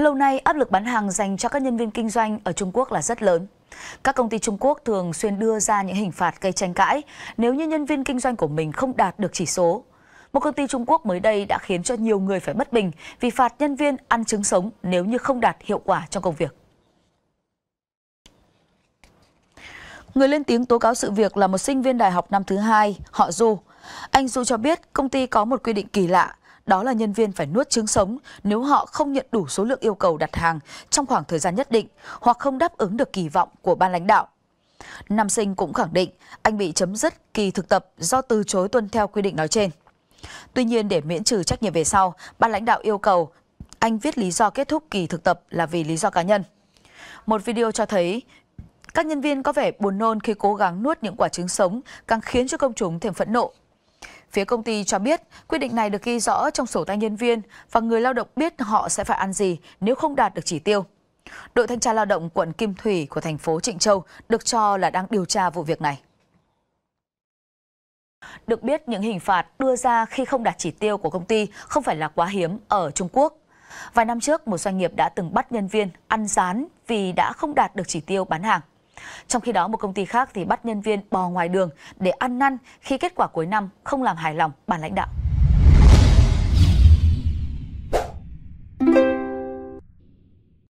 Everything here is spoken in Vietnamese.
Lâu nay, áp lực bán hàng dành cho các nhân viên kinh doanh ở Trung Quốc là rất lớn. Các công ty Trung Quốc thường xuyên đưa ra những hình phạt gây tranh cãi nếu như nhân viên kinh doanh của mình không đạt được chỉ số. Một công ty Trung Quốc mới đây đã khiến cho nhiều người phải bất bình vì phạt nhân viên ăn trứng sống nếu như không đạt hiệu quả trong công việc. Người lên tiếng tố cáo sự việc là một sinh viên đại học năm thứ hai, họ Du. Anh Du cho biết công ty có một quy định kỳ lạ đó là nhân viên phải nuốt trứng sống nếu họ không nhận đủ số lượng yêu cầu đặt hàng trong khoảng thời gian nhất định hoặc không đáp ứng được kỳ vọng của ban lãnh đạo. Nam sinh cũng khẳng định anh bị chấm dứt kỳ thực tập do từ chối tuân theo quy định nói trên. Tuy nhiên để miễn trừ trách nhiệm về sau, ban lãnh đạo yêu cầu anh viết lý do kết thúc kỳ thực tập là vì lý do cá nhân. Một video cho thấy các nhân viên có vẻ buồn nôn khi cố gắng nuốt những quả trứng sống, càng khiến cho công chúng thêm phẫn nộ. Phía công ty cho biết quyết định này được ghi rõ trong sổ tay nhân viên và người lao động biết họ sẽ phải ăn gì nếu không đạt được chỉ tiêu. Đội thanh tra lao động quận Kim Thủy của thành phố Trịnh Châu được cho là đang điều tra vụ việc này. Được biết, những hình phạt đưa ra khi không đạt chỉ tiêu của công ty không phải là quá hiếm ở Trung Quốc. Vài năm trước, một doanh nghiệp đã từng bắt nhân viên ăn rán vì đã không đạt được chỉ tiêu bán hàng. Trong khi đó, một công ty khác thì bắt nhân viên bò ngoài đường để ăn năn khi kết quả cuối năm không làm hài lòng ban lãnh đạo.